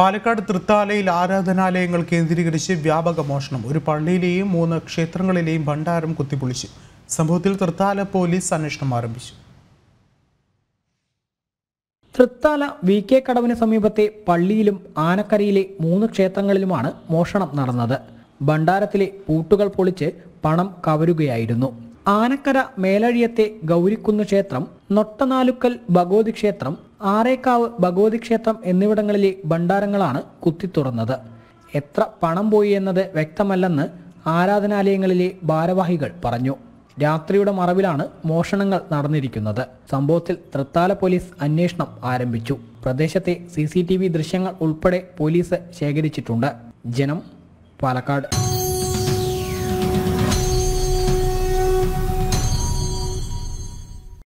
പാലക്കാട് തൃത്താലയിൽ ആരാധനാലയങ്ങൾ കേന്ദ്രീകരിച്ച് വ്യാപക മോഷണം ഒരു പള്ളിയിലെയും മൂന്ന് ക്ഷേത്രങ്ങളിലെയും ഭണ്ഡാരം കുത്തിപ്പൊളിച്ചു സംഭവത്തിൽ തൃത്താല പോലീസ് അന്വേഷണം ആരംഭിച്ചു തൃത്താല വി കെ കടവിന് സമീപത്തെ പള്ളിയിലും ആനക്കരയിലെ മൂന്ന് ക്ഷേത്രങ്ങളിലുമാണ് മോഷണം നടന്നത് ഭണ്ഡാരത്തിലെ പൂട്ടുകൾ പൊളിച്ച് പണം കവരുകയായിരുന്നു ആനക്കര മേലഴിയത്തെ ഗൗരിക്കുന്ന് ക്ഷേത്രം നൊട്ടനാലുക്കൽ ഭഗവതി ക്ഷേത്രം ആറേക്കാവ് ഭഗവതി ക്ഷേത്രം എന്നിവിടങ്ങളിലെ ഭണ്ഡാരങ്ങളാണ് കുത്തിത്തുറന്നത് എത്ര പണം പോയി എന്നത് വ്യക്തമല്ലെന്ന് ആരാധനാലയങ്ങളിലെ ഭാരവാഹികൾ പറഞ്ഞു രാത്രിയുടെ മറവിലാണ് മോഷണങ്ങൾ നടന്നിരിക്കുന്നത് സംഭവത്തിൽ തൃത്താല പോലീസ് അന്വേഷണം ആരംഭിച്ചു പ്രദേശത്തെ സി ദൃശ്യങ്ങൾ ഉൾപ്പെടെ പോലീസ് ശേഖരിച്ചിട്ടുണ്ട് ജനം പാലക്കാട്